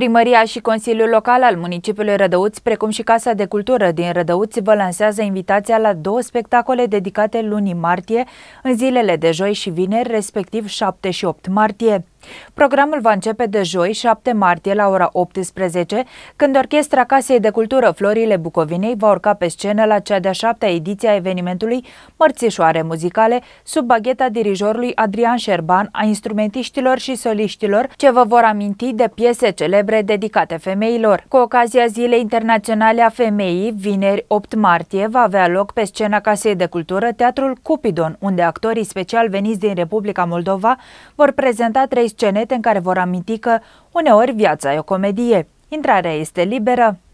Primăria și Consiliul Local al Municipiului Rădăuți, precum și Casa de Cultură din Rădăuți, vă lansează invitația la două spectacole dedicate lunii martie, în zilele de joi și vineri, respectiv 7 și 8 martie. Programul va începe de joi, 7 martie, la ora 18, când Orchestra Casei de Cultură Florile Bucovinei va urca pe scenă la cea de-a șaptea ediție a evenimentului Mărțișoare Muzicale, sub bagheta dirijorului Adrian Șerban, a instrumentiștilor și soliștilor, ce vă vor aminti de piese celebre dedicate femeilor. Cu ocazia Zilei Internaționale a Femeii, vineri 8 martie, va avea loc pe scena Casei de Cultură Teatrul Cupidon, unde actorii special veniți din Republica Moldova vor prezenta trei scenete în care vor aminti că uneori viața e o comedie. Intrarea este liberă,